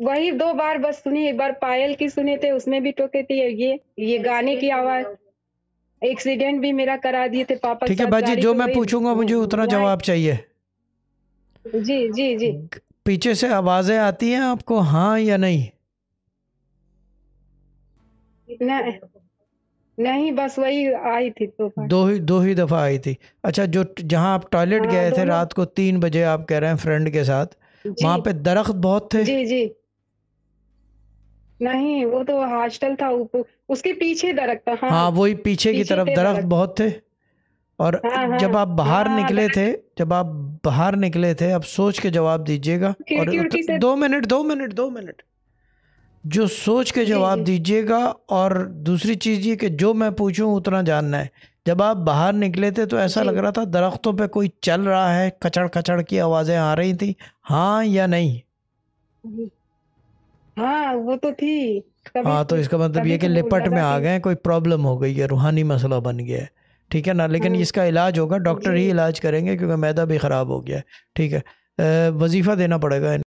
वही दो बार बस सुनी एक बार पायल की सुने थे उसमें भी टोके थे ये ये गाने की आवाज एक्सीडेंट भी मेरा करा दिए थे पापा ठीक है भाजी जो तो मैं पूछूंगा मुझे उतना जवाब चाहिए जी जी जी पीछे से आवाजें आती हैं आपको हाँ या नहीं नहीं बस वही आई थी तो दो ही दो ही दफा आई थी अच्छा जो जहाँ आप टॉयलेट हाँ, गए थे रात को तीन बजे आप कह रहे हैं फ्रेंड के साथ वहाँ पे दरख्त बहुत थे जी जी नहीं वो तो हॉस्टल था उसके पीछे दरख्त था हाँ, हाँ वही पीछे, पीछे की तरफ दरख्त बहुत थे और हाँ, हाँ, जब आप बाहर हाँ, निकले थे जब आप बाहर निकले थे अब सोच के जवाब दीजिएगा और दो मिनट दो मिनट दो मिनट जो सोच के जवाब दीजिएगा और दूसरी चीज़ ये कि जो मैं पूछूं उतना जानना है जब आप बाहर निकले थे तो ऐसा लग रहा था दरख्तों पे कोई चल रहा है कचड़ कचड़ की आवाज़ें आ रही थी हाँ या नहीं हाँ वो तो थी हाँ तो इसका मतलब ये कि तो लिपट में आ गए कोई प्रॉब्लम हो गई है रूहानी मसला बन गया है ठीक है ना लेकिन हम्म। इसका इलाज होगा डॉक्टर ही इलाज करेंगे क्योंकि मैदा भी ख़राब हो गया है ठीक है वजीफ़ा देना पड़ेगा